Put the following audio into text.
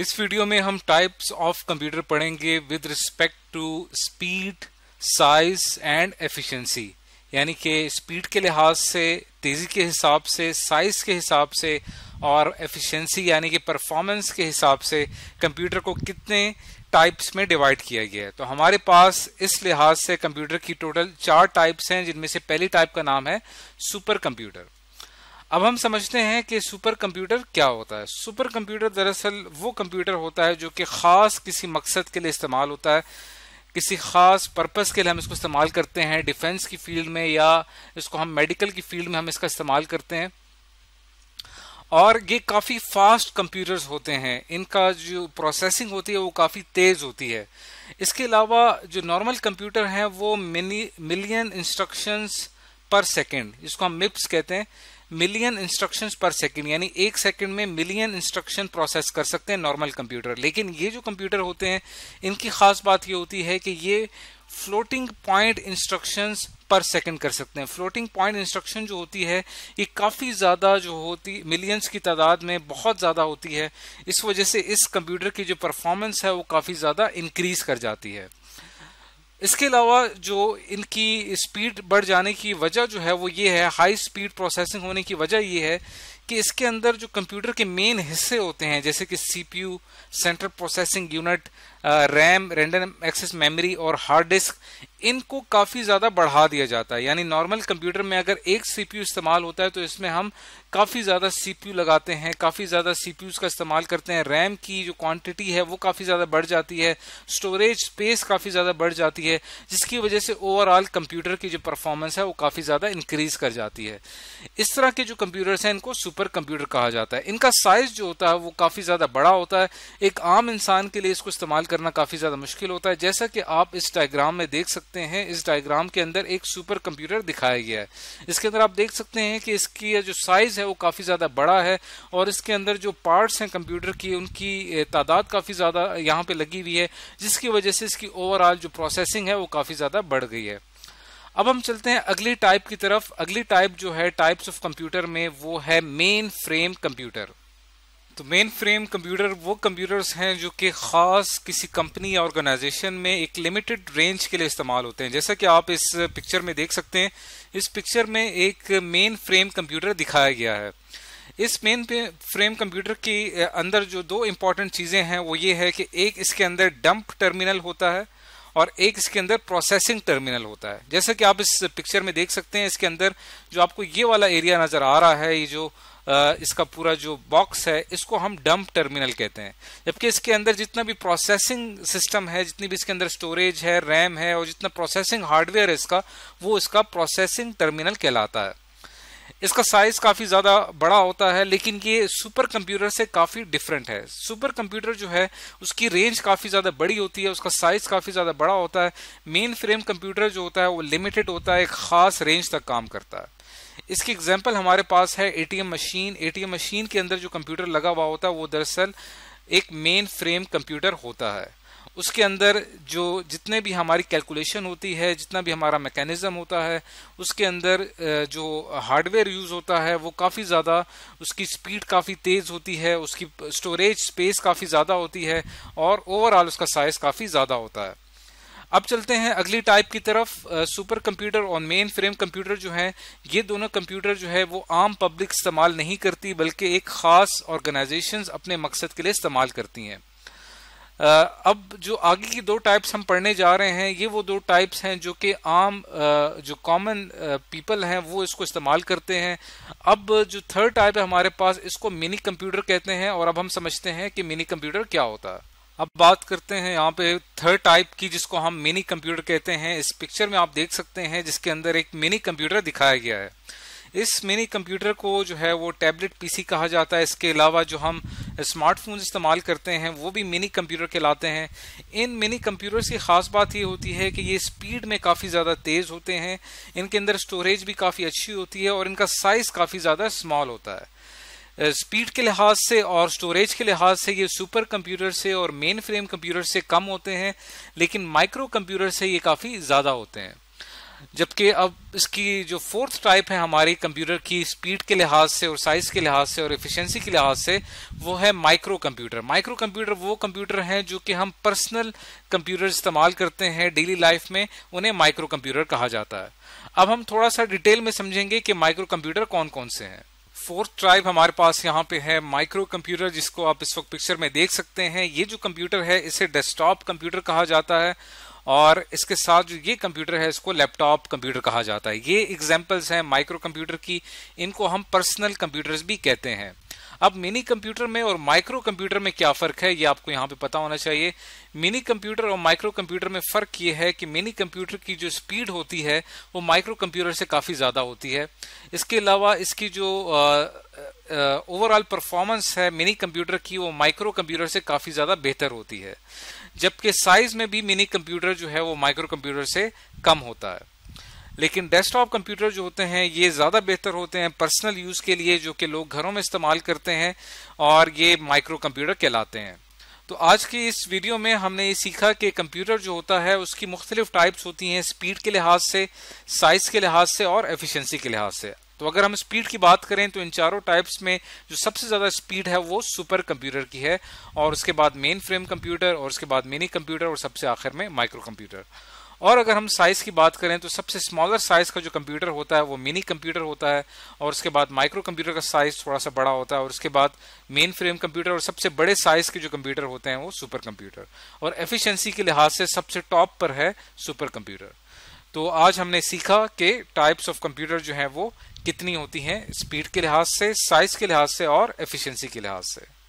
इस वीडियो में हम टाइप्स ऑफ कंप्यूटर पढ़ेंगे with respect to speed size and efficiency यानी कि स्पीड के लिहाज से तेज़ी के हिसाब से साइज़ के हिसाब से और एफिशिएंसी यानी कि परफॉर्मेंस के हिसाब से कंप्यूटर को कितने टाइप्स में डिवाइड किया गया है तो हमारे पास इस लिहाज से कंप्यूटर की टोटल चार टाइप्स हैं जिनमें से पहली टाइप का नाम है सुपर कंप्यूटर अब हम समझते हैं कि सुपर कंप्यूटर क्या होता है सुपर कंप्यूटर दरअसल वो कंप्यूटर होता है जो कि ख़ास किसी मकसद के लिए इस्तेमाल होता है किसी ख़ास पर्पस के लिए हम इसको इस्तेमाल करते हैं डिफेंस की फील्ड में या इसको हम मेडिकल की फील्ड में हम इसका इस्तेमाल करते हैं और ये काफ़ी फास्ट कंप्यूटर्स होते हैं इनका जो प्रोसेसिंग होती है वो काफ़ी तेज़ होती है इसके अलावा जो नॉर्मल कंप्यूटर हैं वो mini million instructions per second इसको हम मिप्स कहते हैं मिलियन इंस्ट्रक्शंस पर सेकंड यानी एक सेकंड में मिलियन इंस्ट्रक्शन प्रोसेस कर सकते हैं नॉर्मल कंप्यूटर लेकिन ये जो कंप्यूटर होते हैं इनकी खास बात ये होती है कि ये floating point instructions per second कर सकते हैं फ्लोटिंग पॉइंट इंस्ट्रक्शन जो होती है ये काफ़ी ज़्यादा जो होती मिलियंस की तादाद में बहुत ज़्यादा होती है इस वजह से इस कंप्यूटर की जो परफॉर्मेंस है वो काफ़ी ज़्यादा इंक्रीज़ कर जाती है इसके अलावा जो इनकी स्पीड बढ़ जाने की वजह जो है वो ये है हाई स्पीड प्रोसेसिंग होने की वजह ये है कि इसके अंदर जो कंप्यूटर के मेन हिस्से होते हैं जैसे कि CPU central processing unit RAM random access memory और हार्ड डिस्क इनको काफ़ी ज़्यादा बढ़ा दिया जाता है यानी नॉर्मल कंप्यूटर में अगर एक सीपीयू इस्तेमाल होता है तो इसमें हम काफ़ी ज़्यादा सीपीयू लगाते हैं काफ़ी ज़्यादा सीपीयूज का इस्तेमाल करते हैं रैम की जो क्वांटिटी है वो काफ़ी ज़्यादा बढ़ जाती है स्टोरेज स्पेस काफ़ी ज़्यादा बढ़ जाती है जिसकी वजह से ओवरऑल कंप्यूटर की जो परफॉर्मेंस है वो काफ़ी ज़्यादा इंक्रीज कर जाती है इस तरह के जो कंप्यूटर्स हैं इनको सुपर सुपर कंप्यूटर कहा जाता है इनका साइज जो होता है वो काफ़ी ज़्यादा बड़ा होता है एक आम इंसान के लिए इसको इस्तेमाल करना काफ़ी ज़्यादा मुश्किल होता है जैसा कि आप इस डायग्राम में देख सकते हैं इस डायग्राम के अंदर एक सुपर कंप्यूटर दिखाया गया है इसके अंदर आप देख सकते हैं कि इसकी जो साइज़ है वो काफ़ी ज़्यादा बड़ा है और इसके अंदर जो पार्ट्स हैं कंप्यूटर की उनकी तादाद काफ़ी ज़्यादा यहाँ पे लगी हुई है जिसकी वजह से इसकी ओवरऑल जो प्रोसेसिंग है वो काफ़ी ज़्यादा बढ़ गई है अब हम चलते हैं अगली टाइप की तरफ अगली टाइप जो है टाइप्स ऑफ कंप्यूटर में वो है मेन फ्रेम कंप्यूटर तो मेन फ्रेम कंप्यूटर वो कंप्यूटर्स हैं जो कि ख़ास किसी कंपनी या ऑर्गेनाइजेशन में एक लिमिटेड रेंज के लिए इस्तेमाल होते हैं जैसा कि आप इस पिक्चर में देख सकते हैं इस पिक्चर में एक मेन फ्रेम कंप्यूटर दिखाया गया है इस मेन फ्रेम कंप्यूटर के अंदर जो दो इम्पॉर्टेंट चीज़ें हैं वो ये है कि एक इसके अंदर डंप टर्मिनल होता है और एक इसके अंदर प्रोसेसिंग टर्मिनल होता है जैसे कि आप इस पिक्चर में देख सकते हैं इसके अंदर जो आपको ये वाला एरिया नज़र आ रहा है ये जो इसका पूरा जो बॉक्स है इसको हम डंप टर्मिनल कहते हैं जबकि इसके अंदर जितना भी प्रोसेसिंग सिस्टम है जितनी भी इसके अंदर स्टोरेज है रैम है और जितना प्रोसेसिंग हार्डवेयर है इसका वो इसका प्रोसेसिंग टर्मिनल कहलाता है इसका साइज काफ़ी ज़्यादा बड़ा होता है लेकिन ये सुपर कंप्यूटर से काफ़ी डिफरेंट है सुपर कंप्यूटर जो है उसकी रेंज काफ़ी ज़्यादा बड़ी होती है उसका साइज काफ़ी ज़्यादा बड़ा होता है मेन फ्रेम कंप्यूटर जो होता है वो लिमिटेड होता है एक ख़ास रेंज तक काम करता है इसकी एग्जाम्पल हमारे पास है ए मशीन ए मशीन के अंदर जो कंप्यूटर लगा हुआ होता है वो दरअसल एक मेन फ्रेम कंप्यूटर होता है उसके अंदर जो जितने भी हमारी कैलकुलेशन होती है जितना भी हमारा मैकेनिज़्म होता है उसके अंदर जो हार्डवेयर यूज़ होता है वो काफ़ी ज़्यादा उसकी स्पीड काफ़ी तेज़ होती है उसकी स्टोरेज स्पेस काफ़ी ज़्यादा होती है और ओवरऑल उसका साइज़ काफ़ी ज़्यादा होता है अब चलते हैं अगली टाइप की तरफ सुपर कंप्यूटर और मेन फ्रेम कंप्यूटर जो है ये दोनों कंप्यूटर जो है वो आम पब्लिक इस्तेमाल नहीं करती बल्कि एक ख़ास ऑर्गेनाइजेशंस अपने मकसद के लिए इस्तेमाल करती हैं अब जो आगे की दो टाइप्स हम पढ़ने जा रहे हैं ये वो दो टाइप्स हैं जो कि आम जो कॉमन पीपल हैं वो इसको इस्तेमाल करते हैं अब जो थर्ड टाइप है हमारे पास इसको मिनी कंप्यूटर कहते हैं और अब हम समझते हैं कि मिनी कंप्यूटर क्या होता है अब बात करते हैं यहाँ पे थर्ड टाइप की जिसको हम मिनी कंप्यूटर कहते हैं इस पिक्चर में आप देख सकते हैं जिसके अंदर एक मिनी कंप्यूटर दिखाया गया है इस मिनी कंप्यूटर को जो है वो टैबलेट पीसी कहा जाता है इसके अलावा जो हम स्मार्टफोन इस्तेमाल करते हैं वो भी मिनी कंप्यूटर कहलाते हैं इन मिनी कंप्यूटर्स की ख़ास बात ये होती है कि ये स्पीड में काफ़ी ज़्यादा तेज़ होते हैं इनके अंदर स्टोरेज भी काफ़ी अच्छी होती है और इनका साइज़ काफ़ी ज़्यादा स्मॉल होता है स्पीड के लिहाज से और स्टोरेज के लिहाज से ये सुपर कंप्यूटर से और मेन फ्रेम कंप्यूटर से कम होते हैं लेकिन माइक्रो कंप्यूटर से ये काफ़ी ज़्यादा होते हैं जबकि अब इसकी जो फोर्थ टाइप है हमारी कंप्यूटर की स्पीड के लिहाज से और साइज के लिहाज से और एफिशिएंसी के लिहाज से वो है माइक्रो कंप्यूटर माइक्रो कंप्यूटर वो कंप्यूटर हैं जो कि हम पर्सनल कंप्यूटर इस्तेमाल करते हैं डेली लाइफ में उन्हें माइक्रो कंप्यूटर कहा जाता है अब हम थोड़ा सा डिटेल में समझेंगे कि माइक्रो कंप्यूटर कौन कौन से हैं फोर्थ ट्राइब हमारे पास यहाँ पे है माइक्रो कंप्यूटर जिसको आप इस वक्त पिक्चर में देख सकते हैं ये जो कंप्यूटर है इसे डेस्कटॉप कंप्यूटर कहा जाता है और इसके साथ जो ये कंप्यूटर है इसको लैपटॉप कंप्यूटर कहा जाता है ये एग्जाम्पल्स हैं माइक्रो कंप्यूटर की इनको हम पर्सनल कंप्यूटर्स भी कहते हैं अब मिनी कंप्यूटर में और माइक्रो कंप्यूटर में क्या फ़र्क है ये आपको यहाँ पे पता होना चाहिए मिनी कंप्यूटर और माइक्रो कंप्यूटर में फ़र्क ये है कि मिनी कंप्यूटर की जो स्पीड होती है वो माइक्रो कंप्यूटर से काफ़ी ज़्यादा होती है इसके अलावा इसकी जो ओवरऑल परफॉर्मेंस है मिनी कंप्यूटर की वो माइक्रो कंप्यूटर से काफ़ी ज़्यादा बेहतर होती है जबकि साइज में भी मिनी कंप्यूटर जो है वो माइक्रो कंप्यूटर से कम होता है लेकिन डेस्कटॉप कंप्यूटर जो होते हैं ये ज़्यादा बेहतर होते हैं पर्सनल यूज़ के लिए जो कि लोग घरों में इस्तेमाल करते हैं और ये माइक्रो कंप्यूटर कहलाते हैं तो आज की इस वीडियो में हमने ये सीखा कि कंप्यूटर जो होता है उसकी मुख्तलिफ टाइप्स होती हैं स्पीड के लिहाज से साइज़ के लिहाज से और एफिशिएंसी के लिहाज से तो अगर हम स्पीड की बात करें तो इन चारों टाइप्स में जो सबसे ज़्यादा स्पीड है वो सुपर कंप्यूटर की है और उसके बाद मेन फ्रेम कंप्यूटर और उसके बाद मिनी कंप्यूटर और सबसे आखिर में माइक्रो कंप्यूटर और अगर हम साइज़ की बात करें तो सबसे स्मॉलर साइज़ का जो कंप्यूटर होता है वो मिनी कंप्यूटर होता है और उसके बाद माइक्रो कंप्यूटर का साइज़ थोड़ा सा बड़ा होता है और उसके बाद मेन फ्रेम कंप्यूटर और सबसे बड़े साइज़ के जो कंप्यूटर होते हैं वो सुपर कंप्यूटर और एफिशिएंसी के लिहाज से सबसे टॉप पर है सुपर कंप्यूटर तो आज हमने सीखा कि टाइप्स ऑफ कंप्यूटर जो है वो कितनी होती हैं स्पीड के लिहाज से साइज के लिहाज से और एफिशिएंसी के लिहाज से